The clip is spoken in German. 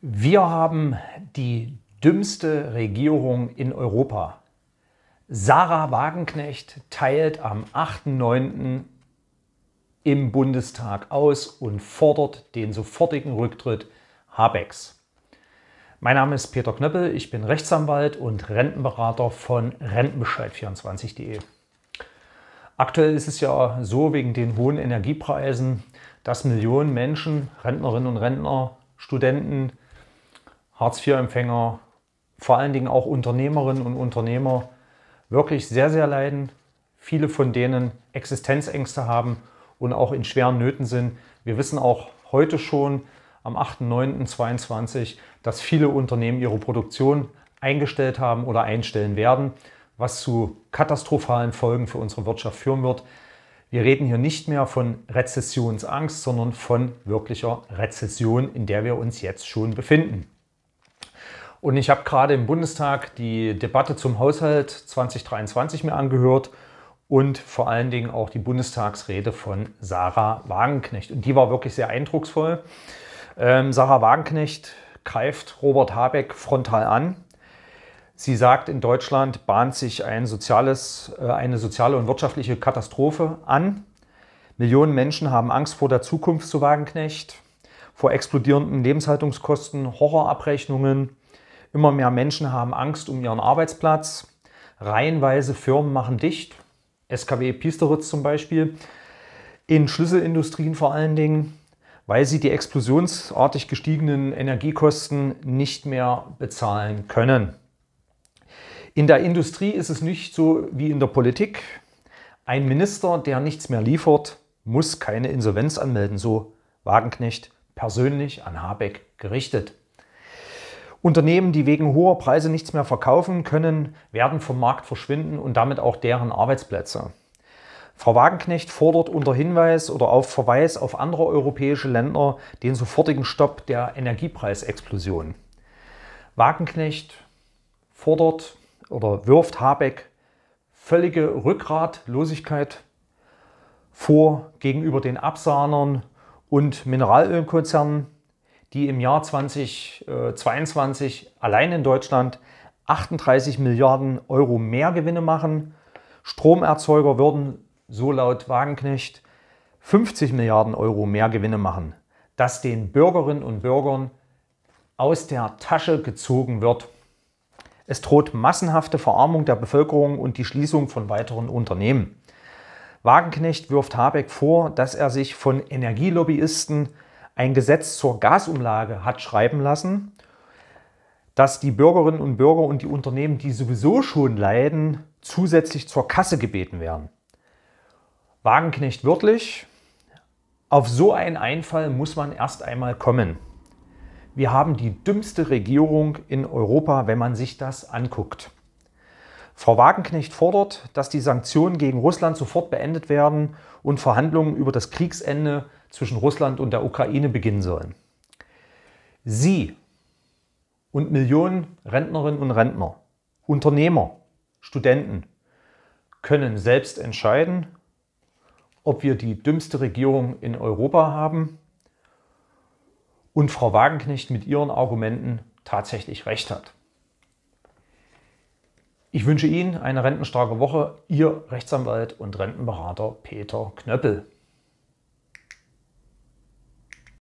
Wir haben die dümmste Regierung in Europa. Sarah Wagenknecht teilt am 8.9. im Bundestag aus und fordert den sofortigen Rücktritt Habecks. Mein Name ist Peter Knöppel, ich bin Rechtsanwalt und Rentenberater von Rentenbescheid24.de. Aktuell ist es ja so wegen den hohen Energiepreisen, dass Millionen Menschen, Rentnerinnen und Rentner, Studenten, Hartz-IV-Empfänger, vor allen Dingen auch Unternehmerinnen und Unternehmer wirklich sehr, sehr leiden. Viele von denen Existenzängste haben und auch in schweren Nöten sind. Wir wissen auch heute schon am 8.9.22, dass viele Unternehmen ihre Produktion eingestellt haben oder einstellen werden, was zu katastrophalen Folgen für unsere Wirtschaft führen wird. Wir reden hier nicht mehr von Rezessionsangst, sondern von wirklicher Rezession, in der wir uns jetzt schon befinden. Und ich habe gerade im Bundestag die Debatte zum Haushalt 2023 mir angehört und vor allen Dingen auch die Bundestagsrede von Sarah Wagenknecht. Und die war wirklich sehr eindrucksvoll. Ähm, Sarah Wagenknecht greift Robert Habeck frontal an. Sie sagt, in Deutschland bahnt sich ein soziales, äh, eine soziale und wirtschaftliche Katastrophe an. Millionen Menschen haben Angst vor der Zukunft zu Wagenknecht, vor explodierenden Lebenshaltungskosten, Horrorabrechnungen, Immer mehr Menschen haben Angst um ihren Arbeitsplatz. Reihenweise Firmen machen dicht. SKW Piesteritz zum Beispiel. In Schlüsselindustrien vor allen Dingen, weil sie die explosionsartig gestiegenen Energiekosten nicht mehr bezahlen können. In der Industrie ist es nicht so wie in der Politik. Ein Minister, der nichts mehr liefert, muss keine Insolvenz anmelden, so Wagenknecht persönlich an Habeck gerichtet. Unternehmen, die wegen hoher Preise nichts mehr verkaufen können, werden vom Markt verschwinden und damit auch deren Arbeitsplätze. Frau Wagenknecht fordert unter Hinweis oder auf Verweis auf andere europäische Länder den sofortigen Stopp der Energiepreisexplosion. Wagenknecht fordert oder wirft Habeck völlige Rückgratlosigkeit vor gegenüber den Absahnern und Mineralölkonzernen die im Jahr 2022 allein in Deutschland 38 Milliarden Euro mehr Gewinne machen. Stromerzeuger würden, so laut Wagenknecht, 50 Milliarden Euro mehr Gewinne machen, dass den Bürgerinnen und Bürgern aus der Tasche gezogen wird. Es droht massenhafte Verarmung der Bevölkerung und die Schließung von weiteren Unternehmen. Wagenknecht wirft Habeck vor, dass er sich von Energielobbyisten ein Gesetz zur Gasumlage hat schreiben lassen, dass die Bürgerinnen und Bürger und die Unternehmen, die sowieso schon leiden, zusätzlich zur Kasse gebeten werden. Wagenknecht wörtlich, auf so einen Einfall muss man erst einmal kommen. Wir haben die dümmste Regierung in Europa, wenn man sich das anguckt. Frau Wagenknecht fordert, dass die Sanktionen gegen Russland sofort beendet werden und Verhandlungen über das Kriegsende zwischen Russland und der Ukraine beginnen sollen. Sie und Millionen Rentnerinnen und Rentner, Unternehmer, Studenten können selbst entscheiden, ob wir die dümmste Regierung in Europa haben und Frau Wagenknecht mit ihren Argumenten tatsächlich recht hat. Ich wünsche Ihnen eine rentenstarke Woche, Ihr Rechtsanwalt und Rentenberater Peter Knöppel.